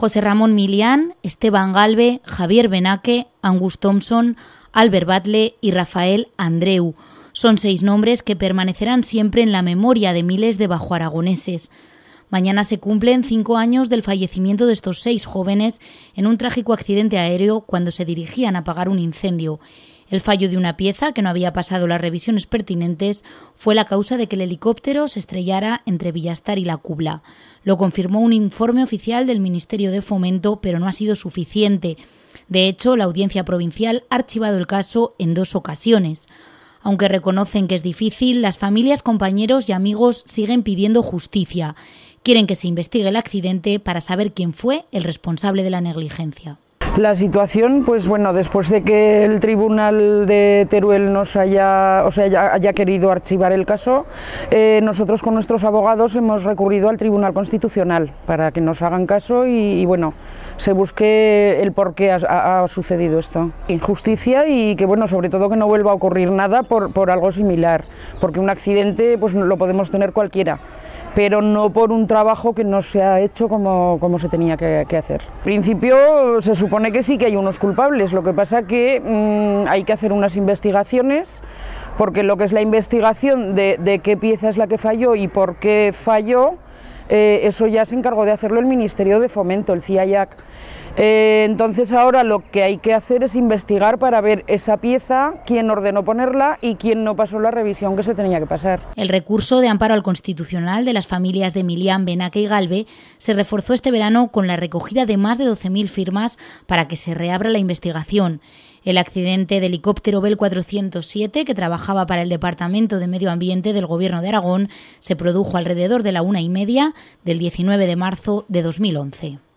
José Ramón Milián, Esteban Galve, Javier Benaque, Angus Thompson, Albert Batle y Rafael Andreu. Son seis nombres que permanecerán siempre en la memoria de miles de Aragoneses. Mañana se cumplen cinco años del fallecimiento de estos seis jóvenes en un trágico accidente aéreo cuando se dirigían a apagar un incendio. El fallo de una pieza que no había pasado las revisiones pertinentes fue la causa de que el helicóptero se estrellara entre Villastar y la Cubla. Lo confirmó un informe oficial del Ministerio de Fomento, pero no ha sido suficiente. De hecho, la Audiencia Provincial ha archivado el caso en dos ocasiones. Aunque reconocen que es difícil, las familias, compañeros y amigos siguen pidiendo justicia. Quieren que se investigue el accidente para saber quién fue el responsable de la negligencia la situación, pues bueno, después de que el Tribunal de Teruel nos haya, o sea, haya, querido archivar el caso, eh, nosotros con nuestros abogados hemos recurrido al Tribunal Constitucional para que nos hagan caso y bueno, se busque el por qué ha, sucedido esto. Injusticia y que, bueno, sobre todo que no vuelva a ocurrir nada por, algo similar, porque un accidente pues lo podemos tener cualquiera, pero no por un trabajo que no se ha hecho como, como se tenía que, hacer. En principio se supone que sí que hay unos culpables, lo que pasa que mm, hay que hacer unas investigaciones, porque lo que es la investigación de, de qué pieza es la que falló y por qué falló, eh, eso ya se encargó de hacerlo el Ministerio de Fomento, el CIAIAC. Eh, entonces ahora lo que hay que hacer es investigar para ver esa pieza, quién ordenó ponerla y quién no pasó la revisión que se tenía que pasar. El recurso de amparo al Constitucional de las familias de Emilián, Benaque y Galve se reforzó este verano con la recogida de más de 12.000 firmas para que se reabra la investigación. El accidente del helicóptero Bell 407, que trabajaba para el Departamento de Medio Ambiente del Gobierno de Aragón, se produjo alrededor de la una y media del 19 de marzo de 2011.